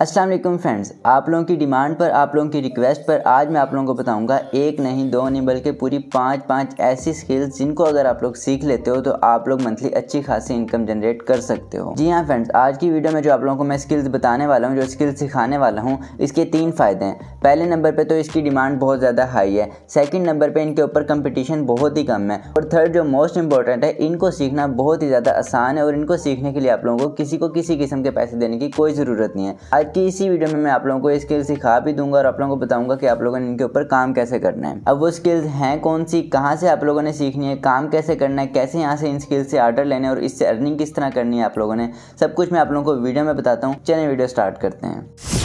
अस्सलाम वालेकुम फ्रेंड्स आप लोगों की डिमांड पर आप लोगों की रिक्वेस्ट पर आज मैं आप लोगों को बताऊंगा एक नहीं दो नहीं बल्कि पूरी पांच पांच ऐसी स्किल्स जिनको अगर आप लोग सीख लेते हो तो आप लोग मंथली अच्छी खासी इनकम जनरेट कर सकते हो जी हाँ फ्रेंड्स आज की वीडियो में जो आप लोगों को मैं स्किल्स बताने वाला हूँ जो स्किल्स सिखाने वाला हूँ इसके तीन फ़ायदे हैं पहले नंबर पर तो इसकी डिमांड बहुत ज़्यादा हाई है सेकेंड नंबर पर इनके ऊपर कंपटिशन बहुत ही कम है और थर्ड जो मोस्ट इंपॉर्टेंट है इनको सीखना बहुत ही ज़्यादा आसान है और इनको सीखने के लिए आप लोगों को किसी को किसी किस्म के पैसे देने की कोई ज़रूरत नहीं है आज की इसी वीडियो में मैं आप लोगों को स्किल्स स्किल सिखा भी दूंगा और आप लोगों को बताऊंगा कि आप लोगों ने इनके ऊपर काम कैसे करना है अब वो स्किल्स हैं कौन सी कहाँ से आप लोगों ने सीखनी है काम कैसे करना है कैसे यहाँ से इन स्किल से आर्डर लेने और इससे अर्निंग किस तरह करनी है आप लोगों ने सब कुछ मैं आप लोगों को वीडियो में बताता हूँ चलिए वीडियो स्टार्ट करते हैं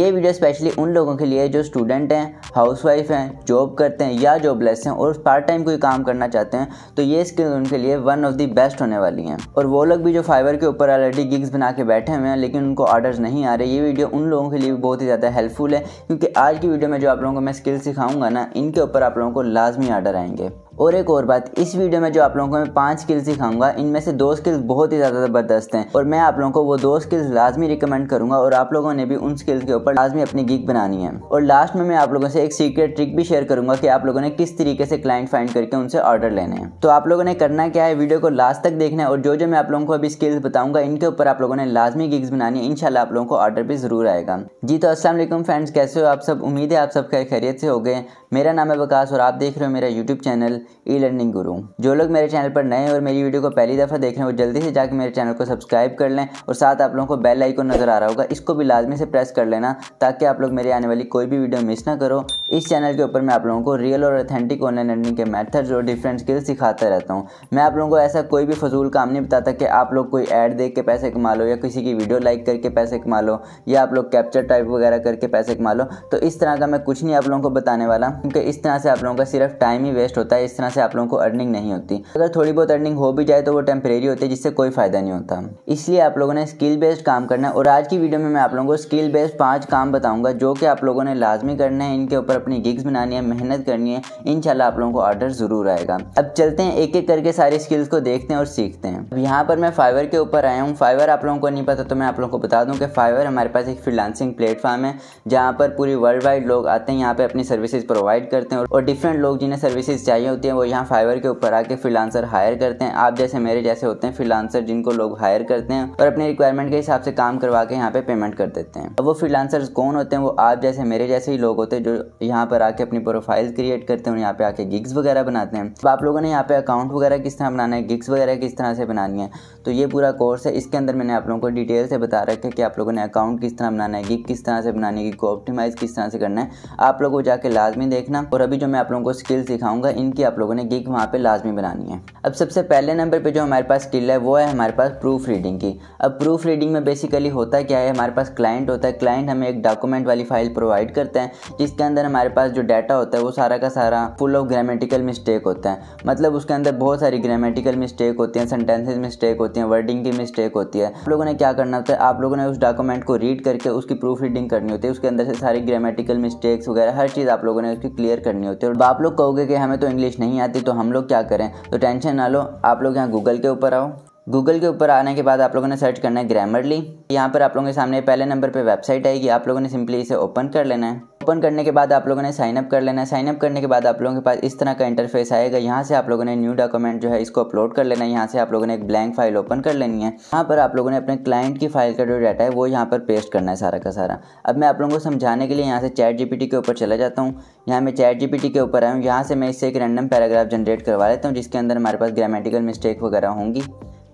ये वीडियो स्पेशली उन लोगों के लिए जो स्टूडेंट हैं हाउसवाइफ हैं जॉब करते हैं या जॉबलेस हैं और पार्ट टाइम कोई काम करना चाहते हैं तो ये स्किल उनके लिए वन ऑफ दी बेस्ट होने वाली हैं और वो लोग भी जो फाइबर के ऊपर ऑलरेडी गिग्स बना के बैठे हुए हैं लेकिन उनको ऑर्डर्स नहीं आ रहे ये वीडियो उन लोगों के लिए भी बहुत ही ज़्यादा हेल्पफुल है क्योंकि आज की वीडियो में जो आप लोगों को मैं स्किल सिखाऊंगा ना इनके ऊपर आप लोगों को लाजमी ऑर्डर आएंगे और एक और बात इस वीडियो में जो आप लोगों को मैं पांच स्किल्स सिखाऊंगा इनमें से दो स्किल्स बहुत ही ज़्यादा ज़बरदस्त हैं और मैं आप लोगों को वो दो स्किल्स लाजमी रिकमेंड करूंगा और आप लोगों ने भी उन स्किल्स के ऊपर लाजमी अपनी गीक बनानी है और लास्ट में मैं आप लोगों से एक सीक्रेट ट्रिक भी शेयर करूंगा कि आप लोगों ने किस तरीके से क्लाइंट फाइंड करके उनसे ऑर्डर लेने हैं तो आप लोगों ने करना क्या है वीडियो को लास्ट तक देखना है और जो जो मैं आप लोगों को अभी स्किल्स बताऊंगा इनके ऊपर आप लोगों ने लाजमी गिग्स बनानी है इनशाला आप लोगों को ऑर्डर भी ज़रूर आएगा जी तो असल फ्रेंड्स कैसे हो आप सब उम्मीद है आप सब खैरियत से हो गए मेरा नाम है विकास और आप देख रहे हो मेरा यूट्यूब चैनल ई लर्निंग गुरु जो लोग मेरे चैनल पर नए और मेरी वीडियो को पहली दफ़ा देख रहे हैं वो जल्दी से जाकर मेरे चैनल को सब्सक्राइब कर लें और साथ आप लोगों को बेल आइकन नज़र आ रहा होगा इसको भी लाजमी से प्रेस कर लेना ताकि आप लोग मेरी आने वाली कोई भी वीडियो मिस ना करो इस चैनल के ऊपर मैं आप लोगों को रियल और ऑथेंटिक ऑनलाइन लर्निंग के मैथड्स और डिफरेंट स्किल्स सिखाता रहता हूँ मैं आप लोगों को ऐसा कोई भी फजूल काम नहीं बताता कि आप लोग कोई ऐड देख के पैसे कमा लो या किसी की वीडियो लाइक करके पैसे कमा लो या आप लोग कैप्चर टाइप वगैरह करके पैसे कमा लो तो इस तरह का मैं कुछ नहीं आप लोगों को बताने वाला क्योंकि इस तरह से आप लोगों का सिर्फ टाइम ही वेस्ट होता है इस तरह से आप लोगों को अर्निंग नहीं होती अगर थोड़ी बहुत अर्निंग हो भी जाए तो वो टेम्परेरी होती है जिससे कोई फ़ायदा नहीं होता इसलिए आप लोगों ने स्किल बेस्ड काम करना है और आज की वीडियो में मैं आप लोगों को स्किल बेस्ड पाँच काम बताऊँगा जो कि आप लोगों ने लाजमी करना है इनके ऊपर अपनी गिग्स बनानी है मेहनत करनी है इन आप लोगों को ऑर्डर ज़रूर आएगा अब चलते हैं एक एक करके सारी स्किल्स को देखते हैं और सीखते हैं अब यहाँ पर मैं फाइवर के ऊपर आया हूँ फाइवर आप लोगों को नहीं पता तो मैं आप लोगों को बता दूँ कि फाइवर हमारे पास एक फ्रीलांसिंग प्लेटफॉर्म है जहाँ पर पूरी वर्ल्ड वाइड लोग आते हैं यहाँ पर अपनी सर्विसेज प्रोवाइड प्रोवाइड करते हैं और डिफरेंट लोग जिन्हें सर्विसेज चाहिए होती हैं वो यहाँ फाइवर के ऊपर आके फिलानसर हायर करते हैं आप जैसे मेरे जैसे होते हैं फिलानसर जिनको लोग हायर करते हैं और अपने रिक्वायरमेंट के हिसाब से काम करवा के यहाँ पे पेमेंट कर देते हैं अब वो फिलानसर कौन होते हैं वो आप जैसे मेरे जैसे ही लोग होते हैं जो यहाँ पर आके अपनी प्रोफाइल क्रिएट करते हैं और यहाँ पे आके गिग्स वगैरह बनाते हैं तो आप लोगों ने यहाँ पे अकाउंट वगैरह किस तरह बनाना है गिग्स वगैरह किस तरह से बनानी है तो ये पूरा कोर्स है इसके अंदर मैंने आप लोगों को डिटेल से बता रखा है कि आप लोगों ने अकाउंट किस तरह बनाना है गिग किस तरह से बनानी है गिग को ऑप्टिमाइज़ किस तरह से करना है आप लोगों को जाके लाजमी देख देखना और अभी जो मैं आप लोगों को स्किल सिखाऊंगा इनकी आप लोगों ने गिग वहाँ पे लाजमी बनानी है अब सबसे पहले नंबर पे जो हमारे पास स्किल है वो है हमारे पास प्रूफ रीडिंग की अब प्रूफ रीडिंग में बेसिकली होता क्या है हमारे पास क्लाइंट होता है क्लाइंट हमें एक डॉक्यूमेंट वाली फाइल प्रोवाइड करते हैं जिसके अंदर हमारे पास जो डाटा होता है वो सारा का सारा फुल ऑफ ग्रामेटिकल मिस्टेक होता है मतलब उसके अंदर बहुत सारी ग्रामेटिकल मिस्टेक होती है सेंटेंसेज मिस्टेक होती है वर्डिंग की मिस्टेक होती है आप लोगों ने क्या करना होता है आप लोगों ने उस डॉक्यूमेंट को रीड करके उसकी प्रूफ रीडिंग करनी होती है उसके अंदर से सारी ग्रामेटिकल मिस्टेक्स वगैरह हर चीज़ आप लोगों ने की क्लियर करनी होती है और आप लोग कहोगे कि हमें तो इंग्लिश नहीं आती तो हम लोग क्या करें तो टेंशन ना लो आप लोग यहाँ गूगल के ऊपर आओ गूगल के ऊपर आने के बाद आप लोगों ने सर्च करना है ग्रामरली यहाँ पर आप लोगों के सामने पहले नंबर पे वेबसाइट आएगी आप लोगों ने सिंपली इसे ओपन कर लेना है ओपन करने के बाद आप लोगों ने साइनअप कर लेना है साइनअप करने के बाद आप लोगों के पास इस तरह का इंटरफेस आएगा यहाँ से आप लोगों ने न्यू डॉक्यूमेंट जो है इसको अपलोड कर लेना है यहाँ से आप लोगों ने एक ब्लैंक फाइल ओपन कर लेनी है यहाँ पर आप लोगों ने अपने क्लाइंट की फाइल का जो डाटा है वो यहाँ पर पेस्ट करना है सारा का सारा अब मैं आप लोगों को समझाने के लिए यहाँ से चैट जी के ऊपर चला जाता हूँ यहाँ मैं चैट जी के ऊपर आया हूँ यहाँ से मैं इससे एक रैंडम पैराग्राफ जनरेट करवा लेता हूँ जिसके अंदर हमारे पास ग्रामेटिकल मिस्टेक वगैरह होंगी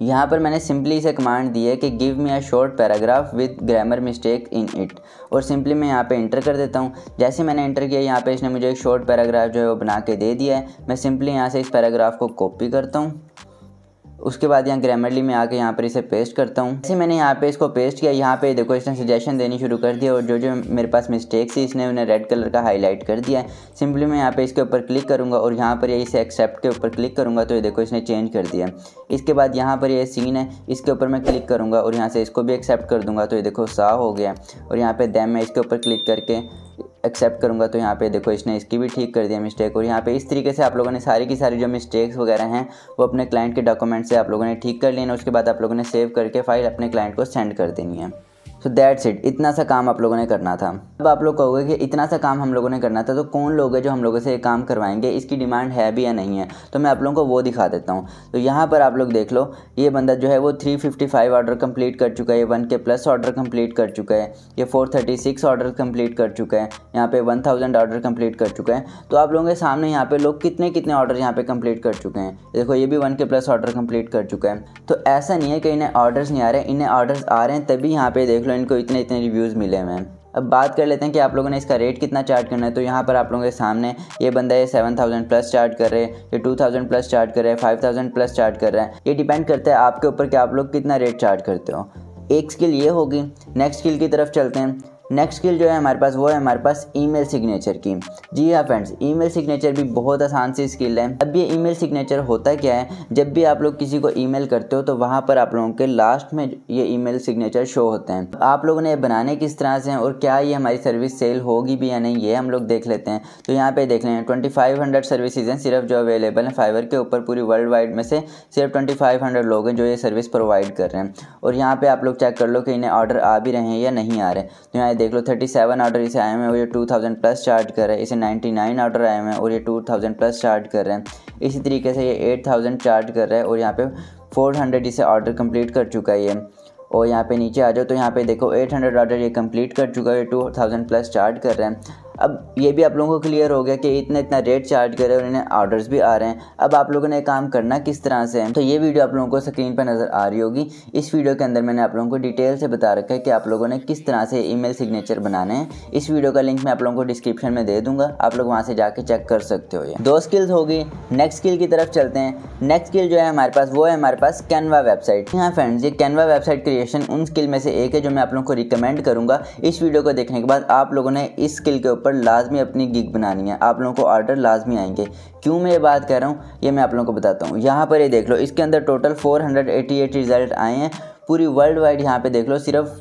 यहाँ पर मैंने सिंपली इसे कमांड दी है कि give me a short paragraph with grammar mistake in it और सिंपली मैं यहाँ पे इंटर कर देता हूँ जैसे मैंने इंटर किया यहाँ पे इसने मुझे एक शॉर्ट पैराग्राफ जो है वो बना के दे दिया है मैं सिंपली यहाँ से इस पैराग्राफ को कॉपी करता हूँ उसके बाद यहाँ ग्रामरली में आके यहाँ पर इसे पेस्ट करता हूँ जैसे मैंने यहाँ पे इसको पेस्ट किया यहाँ पे देखो इसने सजेशन देनी शुरू कर दिया और जो जो मेरे पास मिस्टेक्स थी इसने उन्हें रेड कलर का हाईलाइट कर दिया है सिंपली मैं यहाँ पे इसके ऊपर क्लिक करूँगा और यहाँ पर ये इसे एक्सेप्ट के ऊपर क्लिक करूँगा तो ये देखो इसने चेंज कर दिया इसके बाद यहाँ पर ये सीन है इसके ऊपर मैं क्लिक करूँगा और यहाँ से इसको भी एक्सेप्ट कर दूँगा तो ये देखो सा हो गया और यहाँ पर दैम मैं इसके ऊपर क्लिक करके एक्सेप्ट करूँगा तो यहाँ पे देखो इसने इसकी भी ठीक कर दिया मिस्टेक और यहाँ पे इस तरीके से आप लोगों ने सारी की सारी जो मिस्टेक्स वगैरह हैं वो अपने क्लाइंट के डॉक्यूमेंट से आप लोगों ने ठीक कर लेना उसके बाद आप लोगों ने सेव करके फाइल अपने क्लाइंट को सेंड कर देनी है सो दैट्स इट इतना सा काम आप लोगों ने करना था अब आप लोग कहोगे कि इतना सा काम हम लोगों ने करना था तो कौन लोग है जो हम लोगों से ये काम करवाएंगे इसकी डिमांड है भी या नहीं है तो मैं आप लोगों को वो दिखा देता हूँ तो यहाँ पर आप लोग देख लो ये बंदा जो है वो three fifty five order complete कर चुका है वन के प्लस ऑर्डर कम्प्लीट कर चुका है ये four thirty six order complete कर चुका है यहाँ पे वन थाउजेंड ऑर्डर कम्प्लीट कर चुका है तो आप लोगों के सामने यहाँ पे लोग कितने कितने ऑर्डर यहाँ पे कम्प्लीट कर चुके हैं देखो ये भी वन के प्लस ऑर्डर कम्प्लीट कर चुका है तो ऐसा नहीं है कि इन्हें ऑर्डर्स नहीं आ रहे इन्हें ऑर्डर्स आ रहे हैं तभी यहाँ पे देख लो फ्लुएंट को इतने इतने रिव्यूज़ मिले हुए हैं अब बात कर लेते हैं कि आप लोगों ने इसका रेट कितना चार्ज करना है तो यहाँ पर आप लोगों के सामने ये बंदा ये सेवन थाउजेंड प्लस चार्ज कर रहे हैं ये टू थाउजेंड प्लस चार्ज कर रहे हैं फाइव थाउजेंड प्लस चार्ज कर रहे हैं ये डिपेंड करता है आपके ऊपर कि आप लोग कितना रेट चार्ज करते हो एक स्किल ये होगी नेक्स्ट स्किल की तरफ चलते हैं नेक्स्ट स्किल जो है हमारे पास वो है हमारे पास ईमेल सिग्नेचर की जी हाँ फ्रेंड्स ईमेल सिग्नेचर भी बहुत आसान सी स्किल है अब ये ईमेल सिग्नेचर होता क्या है जब भी आप लोग किसी को ईमेल करते हो तो वहाँ पर आप लोगों के लास्ट में ये ईमेल सिग्नेचर शो होते हैं आप लोगों ने बनाने किस तरह से हैं और क्या ये हमारी सर्विस सेल होगी भी या नहीं ये हम लोग देख लेते हैं तो यहाँ पे देख लें ट्वेंटी फाइव हंड्रेड सर्विसेज हैं सिर्फ जो अवेलेबल हैं फाइवर के ऊपर पूरी वर्ल्ड वाइड में से सिर्फ ट्वेंटी फाइव हंड्रेड लोग हैं जो ये सर्विस प्रोवाइड कर रहे हैं और यहाँ पर आप लोग चेक कर लो कि इन्हें ऑर्डर आ भी रहे हैं या नहीं आ रहे तो यहाँ देख लो 37 आर्डर इसे आए हुए हैं और ये 2000 प्लस चार्ज कर रहे हैं इसे 99 आर्डर आए हुए हैं और ये 2000 प्लस चार्ज कर रहे हैं इसी तरीके से ये 8000 चार्ज कर रहा है और यहाँ पे 400 इसे ऑर्डर कंप्लीट कर चुका है ये और यहाँ पे नीचे आ जाओ तो यहाँ पे देखो 800 ऑर्डर ये कंप्लीट कर चुका है टू थाउजेंड प्लस चार्ज कर रहे हैं अब ये भी आप लोगों को क्लियर हो गया कि इतना इतना रेट चार्ज करे और इन्हें ऑर्डर्स भी आ रहे हैं अब आप लोगों ने काम करना किस तरह से है तो ये वीडियो आप लोगों को स्क्रीन पर नज़र आ रही होगी इस वीडियो के अंदर मैंने आप लोगों को डिटेल से बता रखा है कि आप लोगों ने किस तरह से ई सिग्नेचर बनाने हैं इस वीडियो का लिंक मैं आप लोगों को डिस्क्रिप्शन में दे दूंगा आप लोग वहाँ से जाके चेक कर सकते हो ये दो स्किल्स होगी नेक्स्ट स्किल की तरफ चलते हैं नेक्स्ट स्किल जो है हमारे पास वो है हमारे पास कैनवा वेबसाइट हाँ फ्रेंड्स ये कैनवा वेबसाइट क्रिएशन उन स्किल में से एक है जो मैं आप लोगों को रिकमेंड करूँगा इस वीडियो को देखने के बाद आप लोगों ने इस स्किल के ऊपर पर लाजमी अपनी गिग बनानी है आप लोगों को ऑर्डर लाजमी आएंगे क्यों मैं ये बात कर रहा हूँ ये मैं आप लोगों को बताता हूँ यहाँ पर ये देख लो इसके अंदर टोटल 488 रिज़ल्ट आए हैं पूरी वर्ल्ड वाइड यहाँ पे देख लो सिर्फ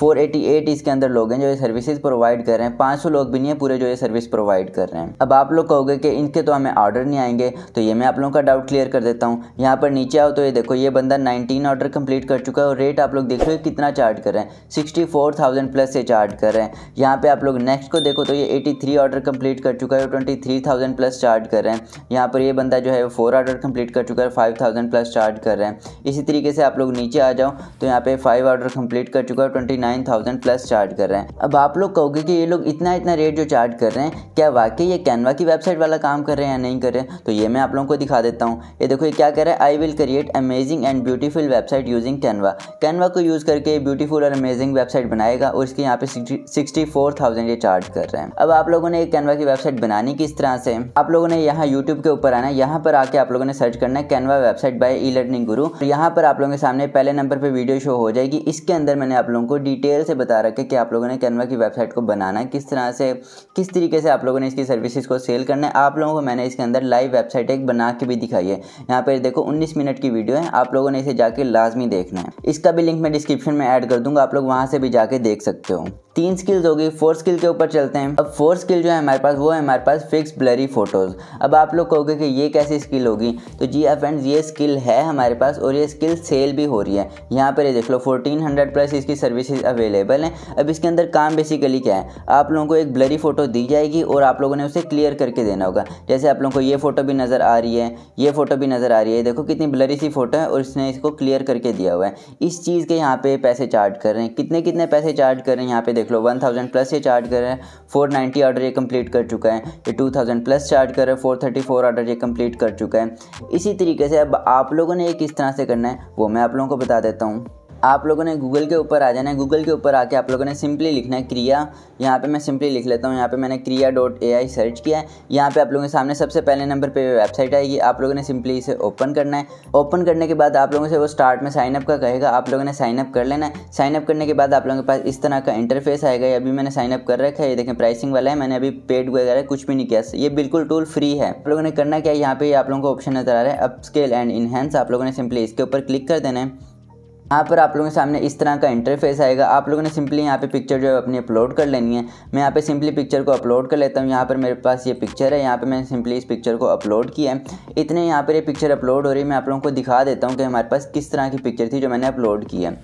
फोर एटी एट इसके अंदर लोग हैं जो ये सर्विसेज प्रोवाइड कर रहे हैं पाँच सौ लोग भी नहीं है पूरे जो ये सर्विस प्रोवाइड कर रहे हैं अब आप लोग कहोगे कि इनके तो हमें ऑर्डर नहीं आएंगे तो ये मैं आप लोगों का डाउट क्लियर कर देता हूँ यहाँ पर नीचे आओ तो ये देखो ये बंदा नाइनटीन ऑर्डर कंप्लीट कर चुका है और रेट आप लोग देख लो कितना चार्ज कर रहे हैं सिक्सटी फोर थाउजेंड प्लस से चार्ज कर रहे हैं यहाँ पर आप लोग नेक्स्ट को देखो तो ये एटी थ्री ऑर्डर कंप्लीट कर चुका है और twenty three thousand plus charge कर रहे हैं यहाँ पर ये बंदा जो है वो फोर ऑर्डर कंप्लीट कर चुका है फाइव थाउजेंड प्लस चार्ज कर रहे हैं इसी तरीके से आप लोग नीचे आ जाओ तो यहाँ पे फाइव ऑर्डर कंप्लीट कर चुका है twenty nine thousand plus charge कर रहे हैं अब आप लोग कहोगे कि ये लोग इतना इतना रेट जो चार्ज कर रहे हैं क्या वाकई ये कैनवा की वेबसाइट वाला काम कर रहे हैं या नहीं कर रहे हैं तो ये मैं आप लोगों को दिखा देता हूँ ये देखो ये क्या कर रहा है I will create amazing and beautiful website using Canva Canva को यूज़ करके ब्यूटीफुल और अमेजिंग वेबसाइट बनाएगा और इसके यहाँ पे सिक्सटी फोर थाउजेंड ये चार्ज कर रहे हैं अब आप लोगों ने कैनवा की वेबसाइट बनानी किस तरह से आप लोगों ने यहाँ यूट्यूब के ऊपर आना है यहाँ पर आके आप लोगों ने सर्च करना है Canva website by E learning Guru यहाँ पर आप लोगों के सामने पहले नंबर पर वीडियो शो हो जाएगी इसके अंदर मैंने आप लोगों को डी डिटेल से बता रखा है कि आप लोगों ने कैनवा की वेबसाइट को बनाना है किस तरह से किस तरीके से आप लोगों ने इसकी सर्विसेज को सेल करना है आप लोगों को मैंने इसके अंदर लाइव वेबसाइट एक बना के भी दिखाई है यहाँ पर देखो उन्नीस मिनट की वीडियो है आप लोगों ने इसे जाके लाजमी देखना है इसका भी लिंक मैं डिस्क्रिप्शन में ऐड कर दूंगा आप लोग वहाँ से भी जाके देख सकते हो तीन स्किल्स होगी फोर स्किल के ऊपर चलते हैं अब फोर स्किल जो है हमारे पास वो है हमारे पास फिक्स ब्लरी फोटोज़ अब आप लोग कहोगे कि ये कैसी स्किल होगी तो जी फ्रेंड्स हाँ ये स्किल है हमारे पास और ये स्किल सेल भी हो रही है यहाँ पर ये देख लो फोर्टीन हंड्रेड प्लस इसकी सर्विसेज अवेलेबल हैं अब इसके अंदर काम बेसिकली क्या है आप लोगों को एक ब्लरी फोटो दी जाएगी और आप लोगों ने उसे क्लियर करके देना होगा जैसे आप लोगों को ये फोटो भी नज़र आ रही है ये फोटो भी नज़र आ रही है देखो कितनी ब्लरी सी फोटो है और इसने इसको क्लियर करके दिया हुआ है इस चीज़ के यहाँ पे पैसे चार्ज कर रहे हैं कितने कितने पैसे चार्ज कर रहे हैं यहाँ पे देखो देख लो 1000 प्लस ये चार्ज कर रहे हैं 490 ऑर्डर ये कंप्लीट कर चुका है ये 2000 प्लस चार्ज कर रहे हैं 434 ऑर्डर ये कंप्लीट कर चुका है इसी तरीके से अब आप लोगों ने ये किस तरह से करना है वो मैं आप लोगों को बता देता हूँ आप लोगों ने गूगल के ऊपर आ जाना है गूगल के ऊपर आके आप लोगों ने सिंपली लिखना है क्रिया यहाँ पे मैं सिंपली लिख लेता हूँ यहाँ पे मैंने क्रिया डॉट ए आई सर्च किया है यहाँ पे आप लोगों के सामने सबसे पहले नंबर पे वेबसाइट आएगी आप लोगों ने सिंपली इसे ओपन करना है ओपन करने के बाद आप लोगों से वो स्टार्ट में साइनअप का कहेगा आप लोगों ने साइनअप कर लेना है साइनअप करने के बाद आप लोगों के पास इस तरह का इंटरफेस आएगा अभी मैंने साइनअप कर रखा है ये देखें प्राइसिंग वाला है मैंने अभी पेड वगैरह कुछ भी नहीं किया ये बिल्कुल टूल फ्री है आप लोगों ने करना क्या है यहाँ पे आप लोगों को ऑप्शन नजर आ रहा है अपस्केल एंड इनहेंस आप लोगों ने सिंपली इसके ऊपर क्लिक कर देना है यहाँ पर आप लोगों के सामने इस तरह का इंटरफेस आएगा आप लोगों ने सिंपली यहाँ पे पिक्चर जो है अपनी अपलोड कर लेनी है मैं यहाँ पे सिंपली पिक्चर को अपलोड कर लेता हूँ यहाँ पर मेरे पास ये पिक्चर है यहाँ पे मैंने सिंपली इस पिक्चर को अपलोड किया है इतने यहाँ पर ये पिक्चर अपलोड हो रही है मैं आप लोगों को दिखा देता हूँ कि हमारे पास किस तरह की पिक्चर थी जो मैंने अपलोड की है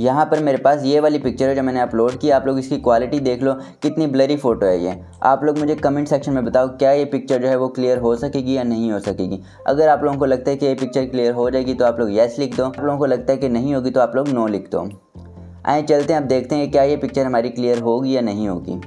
यहाँ पर मेरे पास ये वाली पिक्चर है जो मैंने अपलोड की आप लोग इसकी क्वालिटी देख लो कितनी ब्लरी फ़ोटो है ये आप लोग मुझे कमेंट सेक्शन में बताओ क्या ये पिक्चर जो है वो क्लियर हो सकेगी या नहीं हो सकेगी अगर आप लोगों को लगता है कि ये पिक्चर क्लियर हो जाएगी तो आप लोग येस लिख दो आप लोगों को लगता है कि नहीं होगी तो आप लोग नो लिख दो आए चलते हैं आप देखते हैं क्या ये पिक्चर हमारी क्लियर होगी या नहीं होगी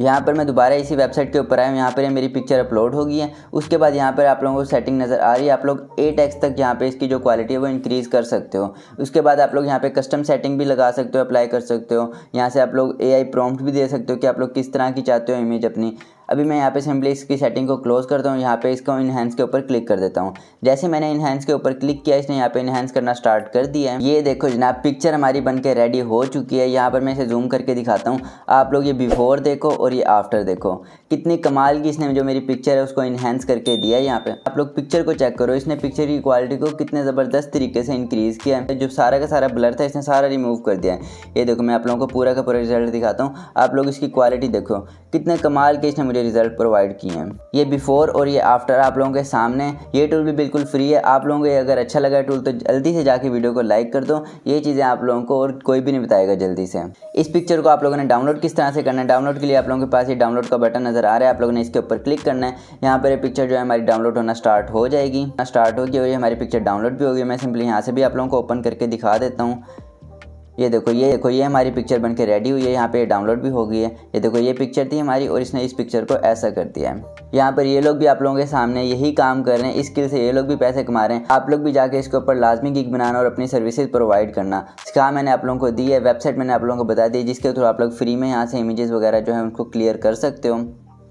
यहाँ पर मैं दोबारा इसी वेबसाइट के ऊपर आया हूँ यहाँ पर मेरी पिक्चर अपलोड हो गई है उसके बाद यहाँ पर आप लोगों को सेटिंग नज़र आ रही है आप लोग एट एक्स तक यहाँ पे इसकी जो क्वालिटी है वो इंक्रीज़ कर सकते हो उसके बाद आप लोग यहाँ पे कस्टम सेटिंग भी लगा सकते हो अप्लाई कर सकते हो यहाँ से आप लोग ए आई भी दे सकते हो कि आप लोग किस तरह की चाहते हो इमेज अपनी अभी मैं यहाँ पे सिंपली इसकी सेटिंग को क्लोज करता हूँ यहाँ पे इसको इनहेंस के ऊपर क्लिक कर देता हूँ जैसे मैंने इनहेंस के ऊपर क्लिक किया इसने यहाँ पे इनहेंस करना स्टार्ट कर दिया है ये देखो जनाब पिक्चर हमारी बन के रेडी हो चुकी है यहाँ पर मैं इसे जूम करके दिखाता हूँ आप लोग ये बिफोर देखो और ये आफ्टर देखो कितनी कमाल की इसने जो मेरी पिक्चर है उसको इनहेंस करके दिया है यहाँ पे आप लोग पिक्चर को चेक करो इसने पिक्चर की क्वालिटी को कितने ज़बरदस्त तरीके से इंक्रीज़ किया है जो सारा का सारा ब्लर था इसने सारा रिमूव कर दिया है ये देखो मैं आप लोगों को पूरा का पूरा रिजल्ट दिखाता हूँ आप लोग इसकी क्वालिटी देखो कितने कमाल के इसने मुझे लिए रिजल्ट प्रोवाइड किए हैं ये बिफोर और ये आफ्टर आप लोगों के सामने ये टूल भी बिल्कुल फ्री है आप लोगों को अगर अच्छा लगा टूल तो जल्दी से जाके वीडियो को लाइक कर दो ये चीज़ें आप लोगों को और कोई भी नहीं बताएगा जल्दी से इस पिक्चर को आप लोगों ने डाउनलोड किस तरह से करना है डाउनलोड के लिए आप लोगों के पास ये डाउनलोड का बटन नज़र आ रहा है आप लोगों ने इसके ऊपर क्लिक करना है यहाँ पर ये पिक्चर जो है हमारी डाउनलोड होना स्टार्ट हो जाएगी स्टार्ट होगी और ये हमारी पिक्चर डाउनलोड भी होगी मैं सिंपली यहाँ से भी आप लोगों को ओपन करके दिखा देता हूँ ये देखो ये देखो ये हमारी पिक्चर बन के रेडी हुई है यहाँ पे डाउनलोड भी हो गई है ये देखो ये पिक्चर थी हमारी और इसने इस पिक्चर को ऐसा कर दिया है यहाँ पर ये लोग भी आप लोगों के सामने यही काम कर रहे हैं स्किल से ये लोग भी पैसे कमा रहे हैं आप लोग भी जाके इसके ऊपर लाजमी गिग बनाना और अपनी सर्विसेज प्रोवाइड करना इसका मैंने आप लोगों को दी है वेबसाइट मैंने आप लोगों को बता दी जिसके थ्रू आप लोग फ्री में यहाँ से इमेजेस वगैरह जो है उनको क्लियर कर सकते हो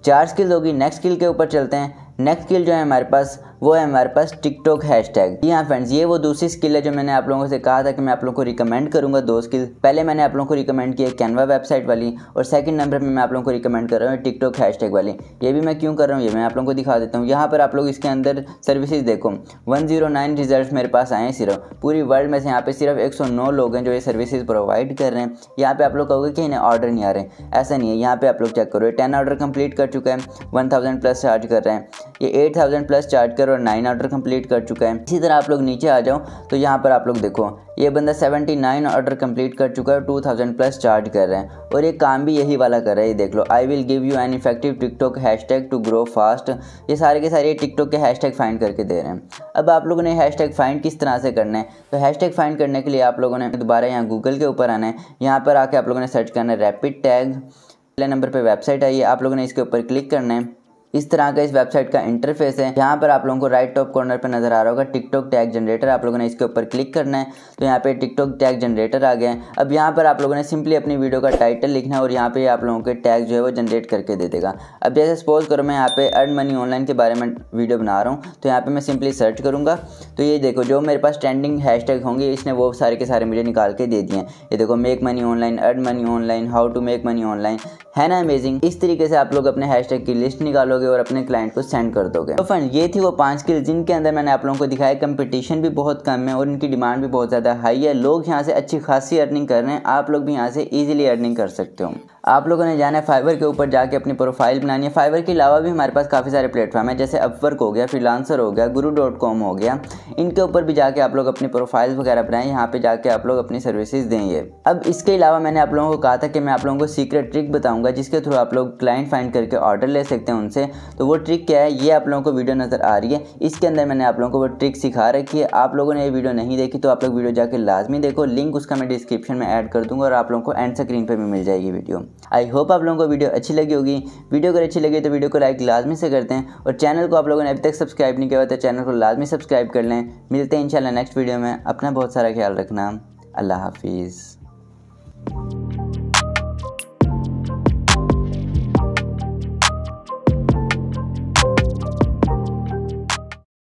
चार स्किल होगी नेक्स्ट स्किल के ऊपर चलते हैं नेक्स्ट स्किल जो है हमारे पास वो है हमारे पास टिकटॉक हैशटैग जी हाँ फ्रेंड्स ये वो दूसरी स्किल है जो मैंने आप लोगों से कहा था कि मैं आप लोगों को रिकमेंड करूँगा दो स्किल पहले मैंने आप लोगों को रिकमेंड किया कैनवा वेबसाइट वाली और सेकंड नंबर पर मैं आप लोगों को रिकमेंड कर रहा हूँ टिकटॉक हैशटैग वाली ये भी मैं क्यों कर रहा हूँ ये मैं आप लोगों को दिखा देता हूँ यहाँ पर आप लोग इसके अंदर सर्विसेज देखो वन जीरो नाइन रिजल्ट मेरे पास आए हैं सिर्फ पूरी वर्ल्ड में से यहाँ पे सिर्फ एक सौ नौ लोग हैं जो ये सर्विसेज प्रोवाइड कर रहे हैं यहाँ पे आप लोग कहोगे कि इन्हें ऑर्डर नहीं आ रहे हैं ऐसा नहीं है यहाँ पे आप लोग चेक करो टेन ऑर्डर कंप्लीट कर चुका है वन थाउजेंड प्लस चार्ज कर रहे हैं ये एट थाउजेंड प्लस चार्ज कर और नाइन ऑर्डर कंप्लीट कर चुका है इसी तरह आप लोग नीचे आ जाओ तो यहाँ पर आप लोग देखो ये बंदा नाइन ऑर्डर कंप्लीट कर चुका है टू थाउजेंड प्लस चार्ज कर रहे हैं और ये काम भी यही वाला कर रहा है ये देख लो I will give you an effective TikTok tag to grow fast ये सारे के सारे टिकटॉक के हैश टैग फाइंड करके दे रहे हैं अब आप लोगों ने हैश टैग फाइंड किस तरह से करना है तो हैश टैग फाइंड करने के लिए आप लोगों ने दोबारा यहाँ गूगल के ऊपर आना है यहाँ पर आके आप लोगों ने सर्च करना है रैपिड टैग पहले नंबर पर वेबसाइट आई है आप लोगों ने इसके ऊपर क्लिक करना है इस तरह का इस वेबसाइट का इंटरफेस है यहाँ पर आप लोगों को राइट टॉप कॉर्नर पर नजर आ रहा होगा टिकटॉक टैग जनरेटर आप लोगों ने इसके ऊपर क्लिक करना है तो यहाँ पे टिकटॉक टैग जनरेटर आ गया है अब यहाँ पर आप लोगों ने सिंपली अपनी वीडियो का टाइटल लिखना है और यहाँ पे आप लोगों के टैग जो है वो जनरेट करके दे देगा अब जैसे सपोज करो मैं यहाँ पे अर्न मनी ऑनलाइन के बारे में वीडियो बना रहा हूँ तो यहाँ पर मैं सिंपली सर्च करूँगा तो ये देखो जो मेरे पास ट्रेंडिंग हैश टैग होंगे इसने वो सारे के सारे मुझे निकाल के दे दिए ये देखो make money online earn money online how to make money online है ना अमेजिंग इस तरीके से आप लोग अपने हैश की लिस्ट निकालो करोगे और अपने क्लाइंट को सेंड कर दोगे तो फ्रेंड ये थी वो पांच स्किल जिनके अंदर मैंने आप लोगों को दिखाया कंपटीशन भी बहुत कम है और इनकी डिमांड भी बहुत ज़्यादा हाई है लोग यहाँ से अच्छी खासी अर्निंग कर रहे हैं आप लोग भी यहाँ से ईजिली अर्निंग कर सकते हो आप लोगों ने जाना है फाइवर के ऊपर जाके अपनी प्रोफाइल बनानी है फाइवर के अलावा भी हमारे पास काफ़ी सारे प्लेटफॉर्म है जैसे अपवर्क हो गया फ्रीलांसर हो गया गुरु डॉट कॉम हो गया इनके ऊपर भी जाके आप लोग अपनी प्रोफाइल वगैरह बनाएं यहाँ पे जाके आप लोग अपनी सर्विसेज देंगे अब इसके अलावा मैंने आप लोगों को कहा था कि मैं आप लोगों को सीक्रेट ट्रिक बताऊँगा जिसके थ्रू आप लोग क्लाइंट फाइंड करके ऑर्डर ले सकते हैं उनसे तो वो ट्रिक क्या है ये आप लोगों को वीडियो नज़र आ रही है इसके अंदर मैंने आप लोगों को वो ट्रिक सिखा रखी है आप लोगों ने ये वीडियो नहीं देखी तो आप लोग वीडियो जाकर लाजमी देखो लिंक उसका मैं डिस्क्रिप्शन में ऐड कर दूँगा और आप लोगों को एंड स्क्रीन पर भी मिल जाएगी वीडियो आई होप आप लोगों को वीडियो अच्छी लगी होगी वीडियो अगर अच्छी लगी तो वीडियो को लाइक लाजमी से करते हैं और चैनल को आप लोगों ने अभी तक सब्सक्राइब नहीं किया हुआ तो चैनल को लाजमी सब्सक्राइब कर लें मिलते हैं इंशाल्लाह नेक्स्ट वीडियो में अपना बहुत सारा ख्याल रखना अल्लाह हाफिज़